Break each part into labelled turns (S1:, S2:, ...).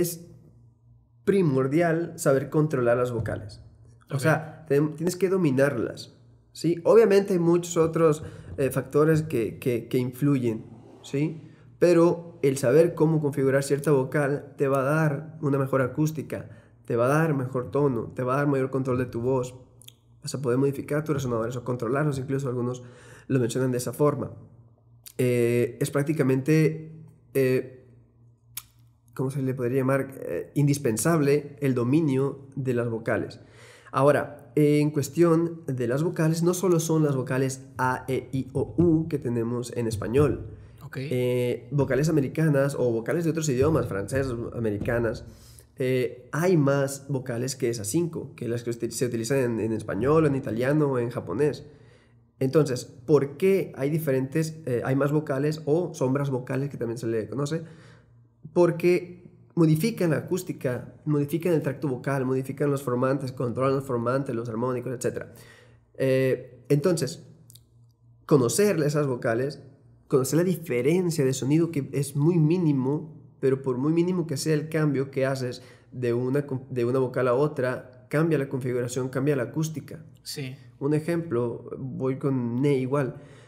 S1: es primordial saber controlar las vocales. O sea, tienes que dominarlas. ¿sí? Obviamente hay muchos otros eh, factores que, que, influyen, ¿sí? pero el saber cómo configurar cierta vocal te va a dar una mejor acústica, te va a dar mejor tono, te va a dar mayor control de tu voz. Vas a poder modificar tus resonadores o controlarlos, incluso algunos lo mencionan de esa forma. Eh, es prácticamente eh, ¿cómo se le podría llamar? Eh, indispensable el dominio de las vocales. Ahora, en cuestión de las vocales, no solo son las vocales A, E, I, O, U que tenemos en español. Okay. Eh, vocales americanas o vocales de otros idiomas, francesas, americanas. Eh, hay más vocales que esas cinco, que las que se utilizan en, español, en italiano o en japonés. Entonces, ¿por qué hay diferentes, hay más vocales o sombras vocales que también se le conoce porque modifican la acústica, modifican el tracto vocal, modifican los formantes, controlan los formantes, los armónicos, etc. Eh, entonces, conocer esas vocales, conocer la diferencia de sonido que es muy mínimo, pero por muy mínimo que sea el cambio que haces de una, de una vocal a otra, cambia la configuración, cambia la acústica. Sí. Un ejemplo, voy con Ne igual.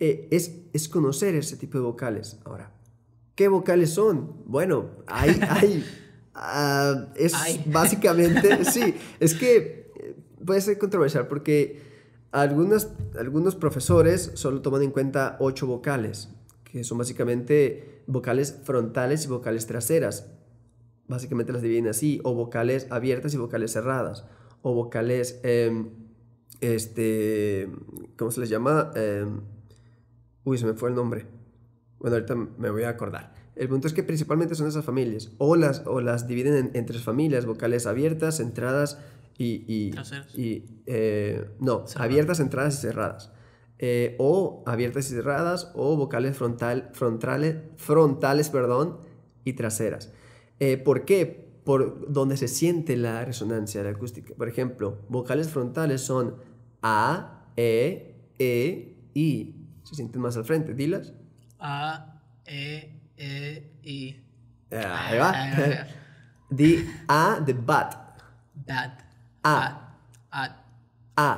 S1: Eh, es, conocer ese tipo de vocales. Ahora, ¿qué vocales son? Bueno, hay... hay ah, es básicamente, sí, es que eh, puede ser controversial porque algunos profesores solo toman en cuenta ocho vocales, que son básicamente vocales frontales y vocales traseras. Básicamente las dividen así, o vocales abiertas y vocales cerradas, o vocales, em, este, ¿cómo se les llama? Em, Uy, se me fue el nombre. Bueno, ahorita me voy a acordar. El punto es que principalmente son esas familias. O las, o las dividen en, tres familias, vocales abiertas, entradas y... y, eh, no, abiertas, entradas y cerradas. Eh, o abiertas y cerradas, o vocales frontal, frontales, frontales perdón, y traseras. Eh, ¿Por qué? Por donde se siente la resonancia acústica. Por ejemplo, vocales frontales son A, E, E, I, se sienten más al frente. Dilas. A, E, E, I. Ah, ahí va. Di A de bat. Bat. A. At. A.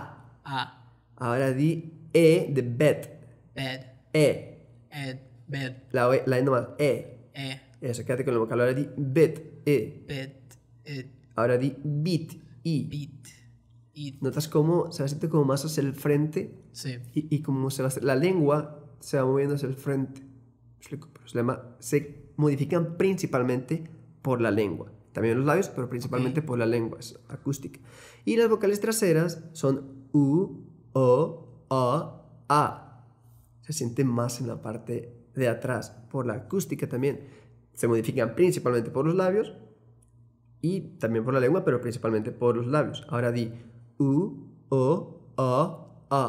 S1: A. Ahora di E de bet. Bed. E. Ed. Bed. La, E nomás. E. E. Eso, quédate con la vocal. Ahora di bet. E. Bet. Ahora di bit. I. Bit notas cómo se siente como más hacia el frente. Sí. Y, cómo como se va, la lengua se va moviendo hacia el frente. se modifican principalmente por la lengua. También los labios, pero principalmente por la lengua, es acústica. Y las vocales traseras son U, O, O, A. Se siente más en la parte de atrás, por la acústica también. Se modifican principalmente por los labios y también por la lengua, pero principalmente por los labios. Ahora di U, O, O, A.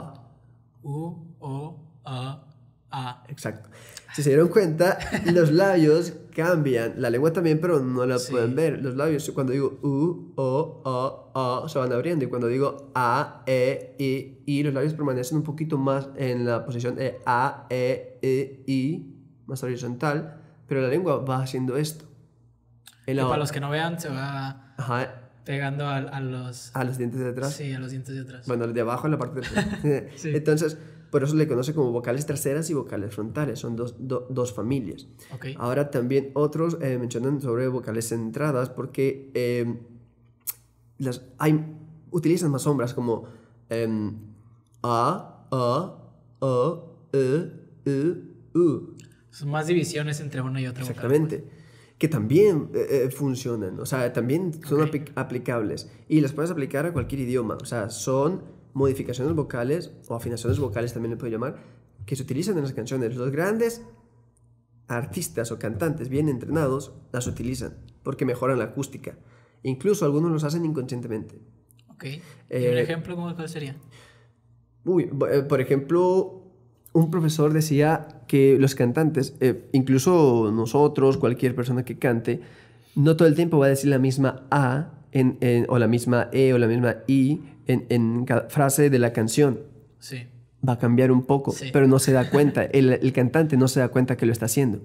S1: U, O, A, A. Exacto. Si se dieron cuenta, los labios cambian. La lengua también, pero no la pueden ver. Los labios, cuando digo U, O, O, O, se van abriendo. Y cuando digo A, E, I, I, los labios permanecen un poquito más en la posición de A, E, E, I, más horizontal. Pero la lengua va haciendo esto. Y para los que no vean, se va. Ajá. Pegando a, a, los... A los dientes de atrás. Sí, a los dientes de atrás. Bueno, de abajo en la parte de atrás. Entonces, por eso le conoce como vocales traseras y vocales frontales. Son dos, dos familias. Ahora también otros eh, mencionan sobre vocales centradas porque em, las, hay, utilizan más sombras como em, A, A, A, E, E, U. Son más divisiones entre una y otra. Exactamente. Vocal, Exactamente pues que también eh, eh, funcionan, o sea, también son aplicables y las puedes aplicar a cualquier idioma, o sea, son modificaciones vocales o afinaciones vocales también le puedo llamar, que se utilizan en las canciones. Los grandes artistas o cantantes bien entrenados las utilizan porque mejoran la acústica. Incluso algunos los hacen inconscientemente. Ok. Eh, un ejemplo cómo sería? Uy, por ejemplo, un profesor decía que los cantantes, eh, incluso nosotros, cualquier persona que cante, no todo el tiempo va a decir la misma A en, o la misma E o la misma I en, en cada frase de la canción. Sí. Va a cambiar un poco, pero no se da cuenta. El, el, cantante no se da cuenta que lo está haciendo.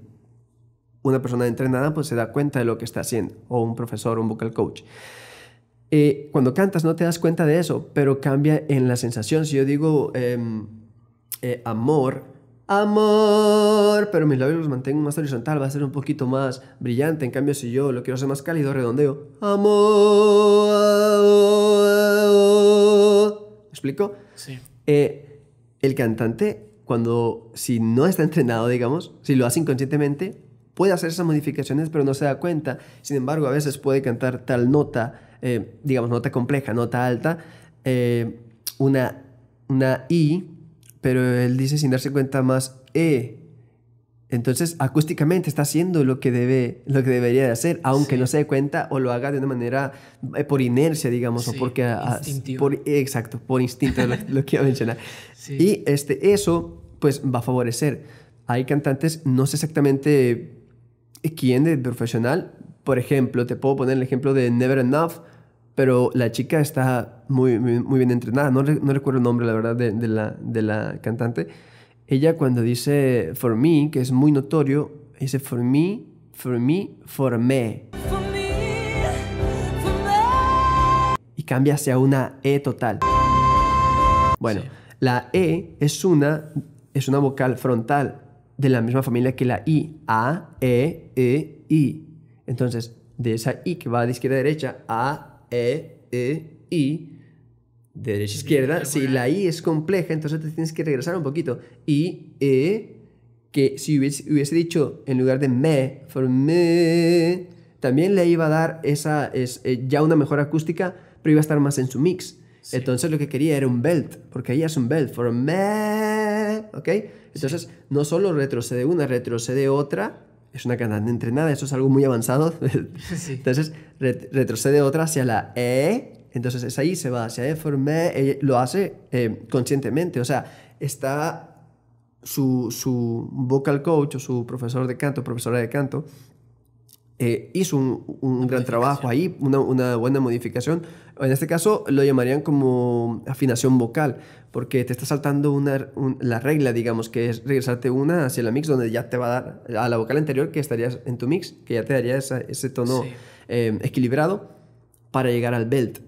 S1: Una persona entrenada pues se da cuenta de lo que está haciendo, o un profesor, un vocal coach. Eh, cuando cantas no te das cuenta de eso, pero cambia en la sensación. Si yo digo em, eh, amor, amor, pero mis labios los mantengo más horizontal, va a ser un poquito más brillante. En cambio, si yo lo quiero hacer más cálido, redondeo, amor. ¿Me explico? Sí. Eh, el cantante, cuando, si no está entrenado, digamos, si lo hace inconscientemente, puede hacer esas modificaciones, pero no se da cuenta. Sin embargo, a veces puede cantar tal nota, eh, digamos, nota compleja, nota alta, eh, una, una I pero él dice sin darse cuenta más E. Entonces, acústicamente está haciendo lo que, debe, lo que debería de hacer, aunque no se dé cuenta o lo haga de una manera eh, por inercia, digamos, o porque... por, exacto, por instinto, lo, lo que iba a mencionar. Y este, eso, pues, va a favorecer. Hay cantantes, no sé exactamente quién de profesional, por ejemplo, te puedo poner el ejemplo de Never Enough, pero la chica está muy, muy, bien entrenada. No, recuerdo el nombre, la verdad, de, la, de la cantante. Ella cuando dice for me, que es muy notorio, dice for me, for me, for me. Y cambia hacia una E total. Bueno, la E es una, es una vocal frontal de la misma familia que la I. A, E, E, I. Entonces, de esa I que va de izquierda a derecha, A, e, E, I, de derecha a izquierda, si la I es compleja, entonces te tienes que regresar un poquito. I, E, que si hubiese, dicho en lugar de me, for también le iba a dar esa, es, eh, ya una mejor acústica, pero iba a estar más en su mix. Entonces lo que quería era un belt, porque ella es un belt, for me, ¿ok? Entonces no solo retrocede una, retrocede otra es una cantante entrenada, eso es algo muy avanzado. Entonces retrocede otra hacia la E, entonces es ahí, se va hacia E, e, e lo hace eh, conscientemente, o sea, está su, su vocal coach o su profesor de canto, profesora de canto, eh, hizo un, gran trabajo ahí, una, buena modificación. En este caso lo llamarían como afinación vocal, porque te está saltando una, la regla, digamos, que es regresarte una hacia la mix, donde ya te va a dar a la vocal anterior que estarías en tu mix, que ya te daría ese tono em, equilibrado para llegar al belt,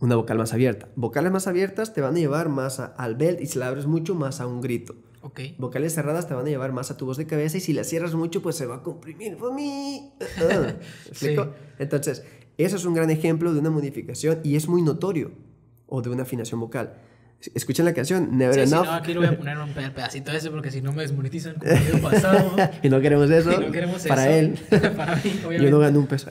S1: una vocal más abierta. Vocales más abiertas te van a llevar más al belt y si la abres mucho más a un grito. Okay. Vocales cerradas te van a llevar más a tu voz de cabeza y si las cierras mucho, pues se va a comprimir. Ah, Entonces, eso es un gran ejemplo de una modificación y es muy notorio, o de una afinación vocal. Escuchen la canción, Never sí, Enough. Si no, aquí lo voy a poner un pedacito de ese porque si no me desmonetizan como el pasado. y no queremos eso. para él. para mí, obviamente. Yo no gano un peso.